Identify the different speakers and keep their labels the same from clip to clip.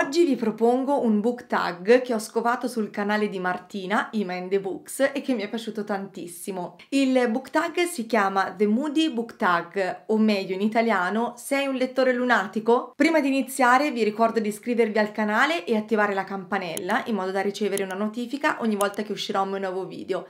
Speaker 1: Oggi vi propongo un book tag che ho scovato sul canale di Martina, Ima and the Books, e che mi è piaciuto tantissimo. Il book tag si chiama The Moody Book Tag, o meglio in italiano, sei un lettore lunatico? Prima di iniziare vi ricordo di iscrivervi al canale e attivare la campanella in modo da ricevere una notifica ogni volta che uscirò un mio nuovo video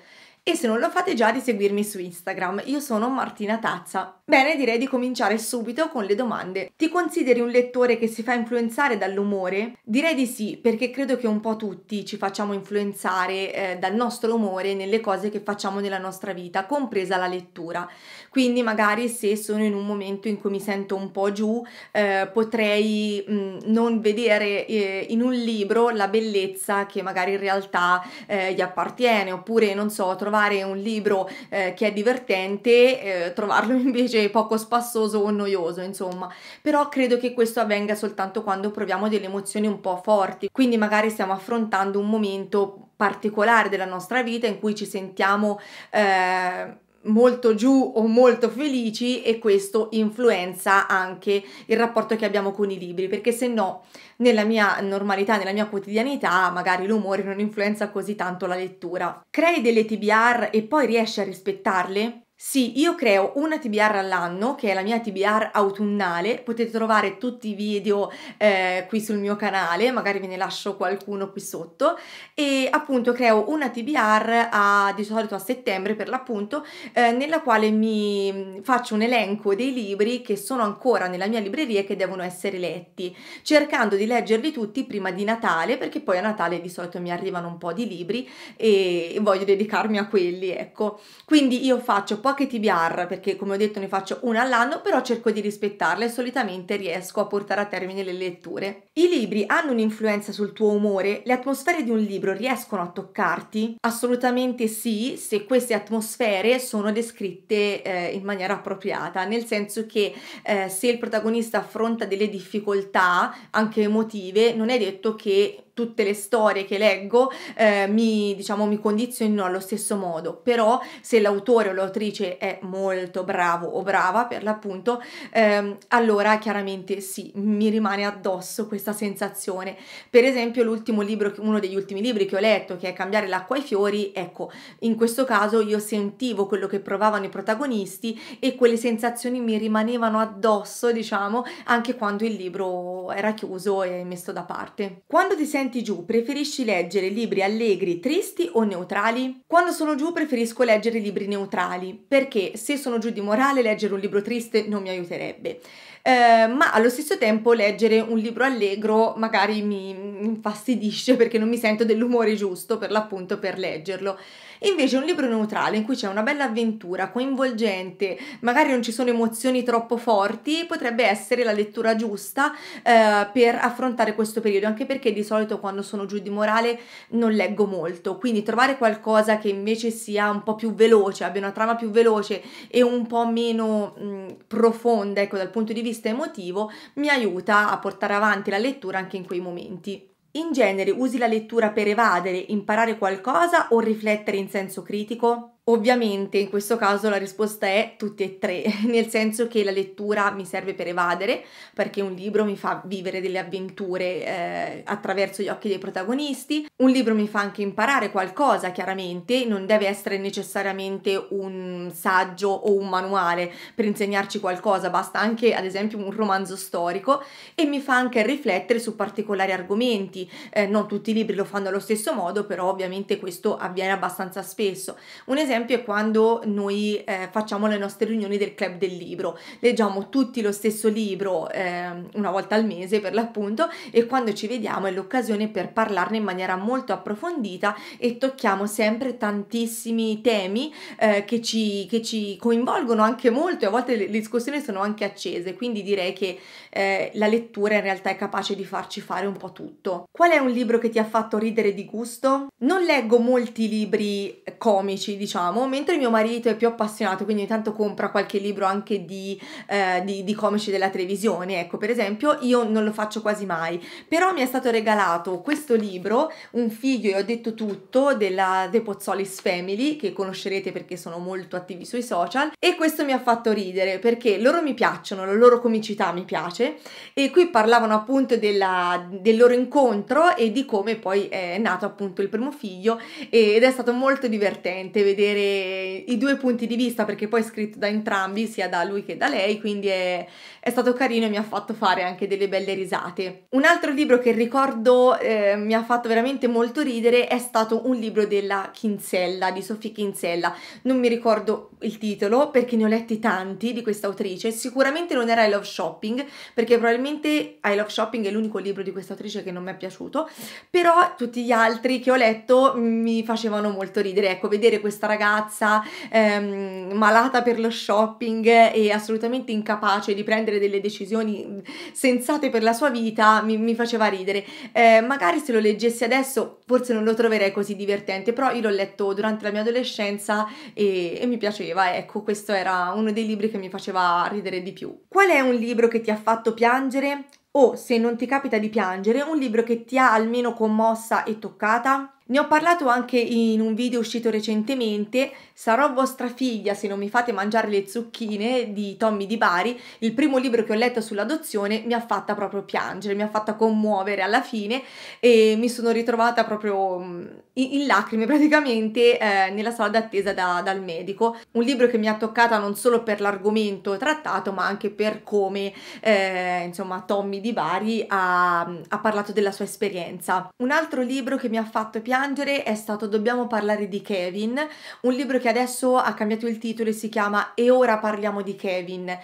Speaker 1: e se non lo fate già di seguirmi su Instagram. Io sono Martina Tazza. Bene, direi di cominciare subito con le domande. Ti consideri un lettore che si fa influenzare dall'umore? Direi di sì, perché credo che un po' tutti ci facciamo influenzare eh, dal nostro umore nelle cose che facciamo nella nostra vita, compresa la lettura. Quindi magari se sono in un momento in cui mi sento un po' giù, eh, potrei mh, mm, non vedere eh, in un libro la bellezza che magari in realtà eh, gli appartiene, oppure non so, trovare trovare un libro eh, che è divertente, eh, trovarlo invece poco spassoso o noioso, insomma. Però credo che questo avvenga soltanto quando proviamo delle emozioni un po' forti, quindi magari stiamo affrontando un momento particolare della nostra vita in cui ci sentiamo eh, molto giù o molto felici e questo influenza anche il rapporto che abbiamo con i libri perché se no nella mia normalità, nella mia quotidianità magari l'umore non influenza così tanto la lettura. Crei delle TBR e poi riesci a rispettarle? Sì, io creo una TBR all'anno, che è la mia TBR autunnale, potete trovare tutti i video eh, qui sul mio canale, magari ve ne lascio qualcuno qui sotto, e appunto creo una TBR a, di solito a settembre per l'appunto, eh, nella quale mi mm, faccio un elenco dei libri che sono ancora nella mia libreria e che devono essere letti, cercando di leggerli tutti prima di Natale, perché poi a Natale di solito mi arrivano un po' di libri e voglio dedicarmi a quelli, ecco. Quindi io faccio poi poche TBR perché come ho detto ne faccio una all'anno, però cerco di rispettarle e solitamente riesco a portare a termine le letture. I libri hanno un'influenza sul tuo umore? Le atmosfere di un libro riescono a toccarti? Assolutamente sì, se queste atmosfere sono descritte eh, in maniera appropriata, nel senso che eh, se il protagonista affronta delle difficoltà, anche emotive, non è detto che tutte le storie che leggo eh, mi, diciamo, mi condizionino allo stesso modo, però se l'autore o l'autrice è molto bravo o brava per l'appunto, ehm, allora chiaramente sì, mi rimane addosso questa sensazione. Per esempio l'ultimo libro, uno degli ultimi libri che ho letto, che è Cambiare l'acqua ai fiori, ecco, in questo caso io sentivo quello che provavano i protagonisti e quelle sensazioni mi rimanevano addosso, diciamo, anche quando il libro era chiuso e messo da parte. Quando ti senti senti giù, preferisci leggere libri allegri, tristi o neutrali? Quando sono giù preferisco leggere libri neutrali, perché se sono giù di morale leggere un libro triste non mi aiuterebbe. Eh, ma allo stesso tempo leggere un libro allegro magari mi infastidisce perché non mi sento dell'umore giusto per l'appunto per leggerlo invece un libro neutrale in cui c'è una bella avventura, coinvolgente, magari non ci sono emozioni troppo forti, potrebbe essere la lettura giusta eh, per affrontare questo periodo, anche perché di solito quando sono giù di morale non leggo molto, quindi trovare qualcosa che invece sia un po' più veloce, abbia una trama più veloce e un po' meno mh, mm, profonda, ecco, dal punto di vista emotivo, mi aiuta a portare avanti la lettura anche in quei momenti. In genere usi la lettura per evadere, imparare qualcosa o riflettere in senso critico? Ovviamente in questo caso la risposta è tutte e tre, nel senso che la lettura mi serve per evadere, perché un libro mi fa vivere delle avventure eh, attraverso gli occhi dei protagonisti, un libro mi fa anche imparare qualcosa chiaramente, non deve essere necessariamente un saggio o un manuale per insegnarci qualcosa, basta anche ad esempio un romanzo storico e mi fa anche riflettere su particolari argomenti, eh, non tutti i libri lo fanno allo stesso modo, però ovviamente questo avviene abbastanza spesso. Un esempio esempio è quando noi eh, facciamo le nostre riunioni del club del libro, leggiamo tutti lo stesso libro eh, una volta al mese per l'appunto e quando ci vediamo è l'occasione per parlarne in maniera molto approfondita e tocchiamo sempre tantissimi temi eh, che, ci, che, ci, coinvolgono anche molto e a volte le, discussioni sono anche accese, quindi direi che eh, la lettura in realtà è capace di farci fare un po' tutto. Qual è un libro che ti ha fatto ridere di gusto? Non leggo molti libri comici, diciamo amo, mentre mio marito è più appassionato, quindi ogni tanto compra qualche libro anche di, eh, di, di comici della televisione, ecco per esempio, io non lo faccio quasi mai, però mi è stato regalato questo libro, Un figlio e ho detto tutto, della De Pozzolis Family, che conoscerete perché sono molto attivi sui social, e questo mi ha fatto ridere perché loro mi piacciono, la loro comicità mi piace, e qui parlavano appunto della, del loro incontro e di come poi è nato appunto il primo figlio ed è stato molto divertente vedere avere i due punti di vista perché poi è scritto da entrambi, sia da lui che da lei, quindi è, è stato carino e mi ha fatto fare anche delle belle risate. Un altro libro che ricordo eh, mi ha fatto veramente molto ridere è stato un libro della Kinsella, di Sofì Kinsella. Non mi ricordo il titolo perché ne ho letti tanti di questa autrice, sicuramente non era I Love Shopping perché probabilmente I Love Shopping è l'unico libro di questa autrice che non mi è piaciuto, però tutti gli altri che ho letto mi facevano molto ridere, ecco, vedere questa ragazza ragazza ehm, malata per lo shopping e assolutamente incapace di prendere delle decisioni sensate per la sua vita mi, mi faceva ridere. Eh, magari se lo leggessi adesso forse non lo troverei così divertente, però io l'ho letto durante la mia adolescenza e, e mi piaceva, ecco, questo era uno dei libri che mi faceva ridere di più. Qual è un libro che ti ha fatto piangere? O se non ti capita di piangere, un libro che ti ha almeno commossa e toccata? Ne ho parlato anche in un video uscito recentemente, Sarò vostra figlia se non mi fate mangiare le zucchine di Tommy di Bari, il primo libro che ho letto sull'adozione mi ha fatta proprio piangere, mi ha fatta commuovere alla fine e mi sono ritrovata proprio mm, in, lacrime praticamente eh, nella sala d'attesa da, dal medico. Un libro che mi ha toccata non solo per l'argomento trattato ma anche per come eh, insomma Tommy di Bari ha, mm, ha parlato della sua esperienza. Un altro libro che mi ha fatto piangere piangere è stato Dobbiamo parlare di Kevin, un libro che adesso ha cambiato il titolo e si chiama E ora parliamo di Kevin.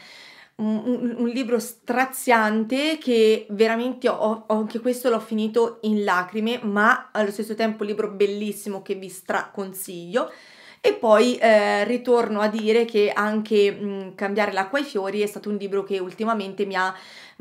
Speaker 1: Un, un, un libro straziante che veramente ho, anche questo l'ho finito in lacrime, ma allo stesso tempo un libro bellissimo che vi straconsiglio. E poi eh, ritorno a dire che anche mh, Cambiare l'acqua ai fiori è stato un libro che ultimamente mi ha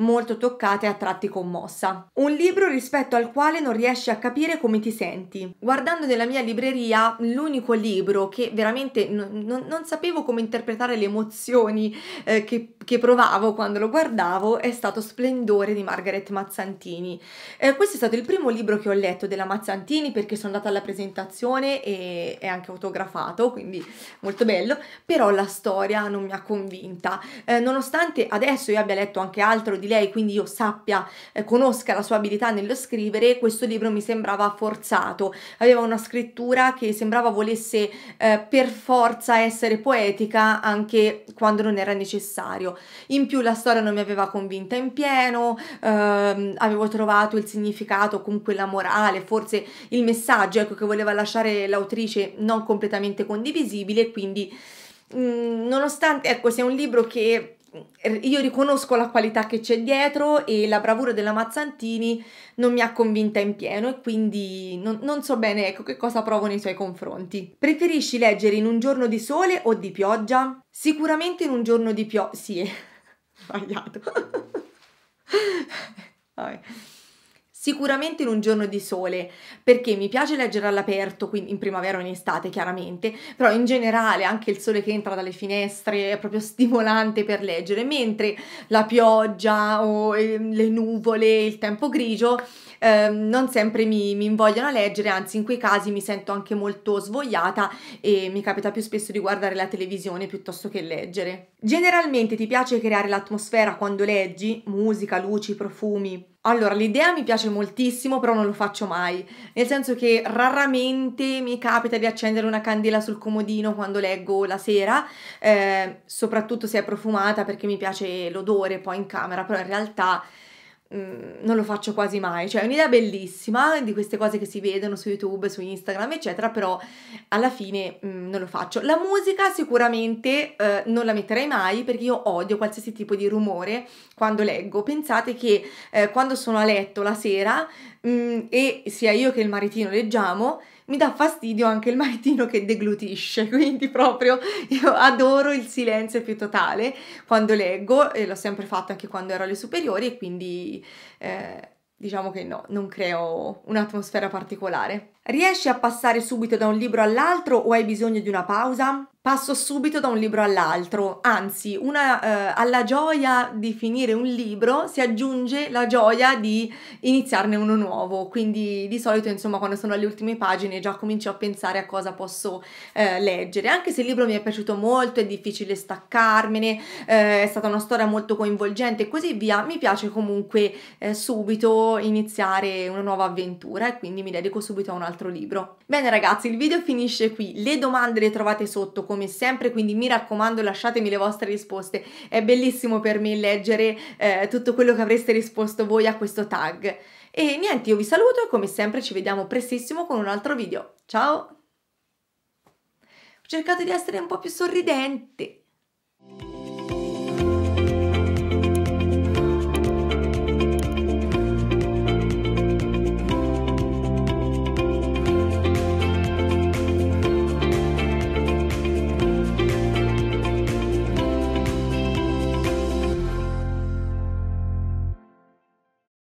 Speaker 1: molto toccata e a tratti commossa. Un libro rispetto al quale non riesci a capire come ti senti. Guardando nella mia libreria, l'unico libro che veramente n- n- non sapevo come interpretare le emozioni eh, che, che, provavo quando lo guardavo è stato Splendore di Margaret Mazzantini. Eh, questo è stato il primo libro che ho letto della Mazzantini perché sono andata alla presentazione e è anche autografato, quindi molto bello, però la storia non mi ha convinta. Eh, nonostante adesso io abbia letto anche altro di lei, media quindi io sappia, eh, conosca la sua abilità nello scrivere, questo libro mi sembrava forzato, aveva una scrittura che sembrava volesse eh, per forza essere poetica anche quando non era necessario. In più la storia non mi aveva convinta in pieno, ehm, avevo trovato il significato, comunque la morale, forse il messaggio ecco, che voleva lasciare l'autrice non completamente condivisibile, quindi mm, nonostante ecco, sia un libro che io riconosco la qualità che c'è dietro e la bravura della Mazzantini non mi ha convinta in pieno e quindi non, non, so bene ecco che cosa provo nei suoi confronti. Preferisci leggere in un giorno di sole o di pioggia? Sicuramente in un giorno di pioggia. Sì, sbagliato. Vabbè sicuramente in un giorno di sole, perché mi piace leggere all'aperto, quindi in primavera o in estate chiaramente, però in generale anche il sole che entra dalle finestre è proprio stimolante per leggere, mentre la pioggia o ehm, le nuvole, il tempo grigio eh, non sempre mi, mi invogliano a leggere, anzi in quei casi mi sento anche molto svogliata e mi capita più spesso di guardare la televisione piuttosto che leggere. Generalmente ti piace creare l'atmosfera quando leggi? Musica, luci, profumi? Allora, l'idea mi piace moltissimo, però non lo faccio mai, nel senso che raramente mi capita di accendere una candela sul comodino quando leggo la sera, eh, soprattutto se è profumata perché mi piace l'odore poi in camera, però in realtà Mm, non lo faccio quasi mai, cioè è un'idea bellissima di queste cose che si vedono su YouTube, su Instagram, eccetera, però alla fine mh, mm, non lo faccio. La musica sicuramente eh, non la metterei mai perché io odio qualsiasi tipo di rumore quando leggo. Pensate che eh, quando sono a letto la sera mh, mm, e sia io che il maritino leggiamo, mi dà fastidio anche il maritino che deglutisce, quindi proprio io adoro il silenzio più totale quando leggo e l'ho sempre fatto anche quando ero alle superiori e quindi eh, diciamo che no, non creo un'atmosfera particolare. Riesci a passare subito da un libro all'altro o hai bisogno di una pausa? Passo subito da un libro all'altro, anzi, una, eh, alla gioia di finire un libro si aggiunge la gioia di iniziarne uno nuovo, quindi di solito insomma quando sono alle ultime pagine già comincio a pensare a cosa posso eh, leggere, anche se il libro mi è piaciuto molto, è difficile staccarmene, eh, è stata una storia molto coinvolgente e così via, mi piace comunque eh, subito iniziare una nuova avventura e quindi mi dedico subito a un altro libro. Bene ragazzi, il video finisce qui, le domande le trovate sotto come sempre, quindi mi raccomando lasciatemi le vostre risposte, è bellissimo per me leggere eh, tutto quello che avreste risposto voi a questo tag. E niente, io vi saluto e come sempre ci vediamo prestissimo con un altro video. Ciao! Ho cercato di essere un po' più sorridente.